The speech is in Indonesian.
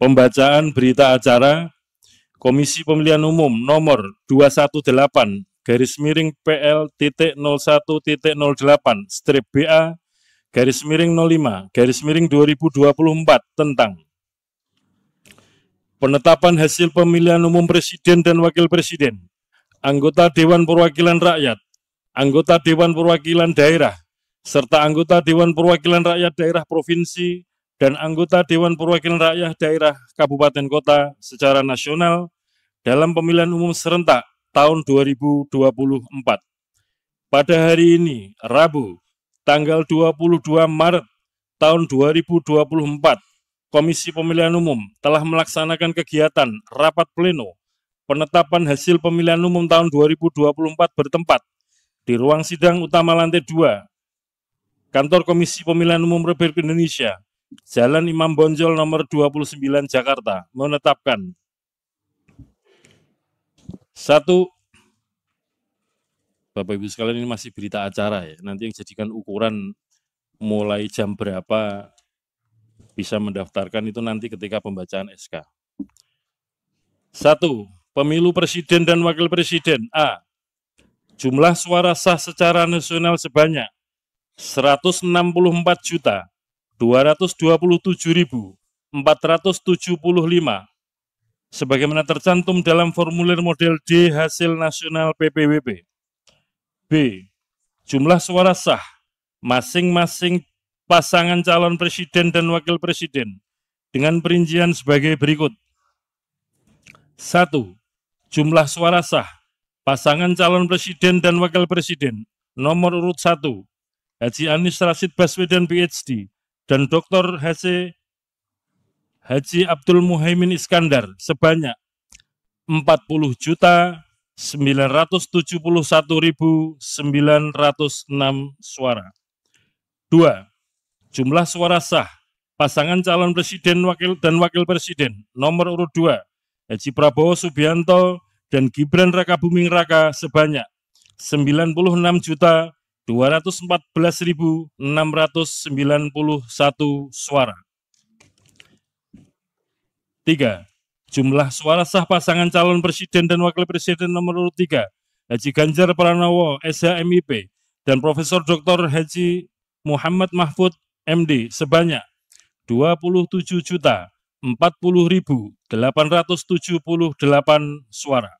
Pembacaan berita acara Komisi Pemilihan Umum nomor 218 garis miring PL titik 08 strip BA garis miring 05 garis miring 2024 tentang penetapan hasil pemilihan umum presiden dan wakil presiden, anggota Dewan Perwakilan Rakyat, anggota Dewan Perwakilan Daerah, serta anggota Dewan Perwakilan Rakyat Daerah Provinsi dan anggota Dewan Perwakilan Rakyat Daerah Kabupaten Kota secara nasional dalam pemilihan umum serentak tahun 2024. Pada hari ini, Rabu, tanggal 22 Maret tahun 2024, Komisi Pemilihan Umum telah melaksanakan kegiatan rapat pleno penetapan hasil pemilihan umum tahun 2024 bertempat di ruang sidang utama lantai 2 Kantor Komisi Pemilihan Umum Republik Indonesia Jalan Imam Bonjol nomor 29 Jakarta menetapkan satu Bapak Ibu sekalian ini masih berita acara ya. Nanti yang jadikan ukuran mulai jam berapa bisa mendaftarkan itu nanti ketika pembacaan SK. Satu, pemilu presiden dan wakil presiden. A. Jumlah suara sah secara nasional sebanyak 164 juta 227.475 sebagaimana tercantum dalam formulir model D hasil nasional PPWP. B. Jumlah suara sah masing-masing pasangan calon presiden dan wakil presiden dengan perincian sebagai berikut. 1. Jumlah suara sah pasangan calon presiden dan wakil presiden nomor urut 1 Haji Anis Rasid Baswedan PhD dan Dr. H.C. Haji Abdul Muhaimin Iskandar sebanyak 40 juta 971.906 suara. Dua, Jumlah suara sah pasangan calon presiden wakil dan wakil presiden nomor urut dua Haji Prabowo Subianto dan Gibran Raka Buming Raka sebanyak 96 juta 214.691 suara. 3. Jumlah suara sah pasangan calon presiden dan wakil presiden nomor urut 3 Haji Ganjar Pranowo SHMIP dan Profesor Dr. Haji Muhammad Mahfud MD sebanyak 27 juta 40.878 suara.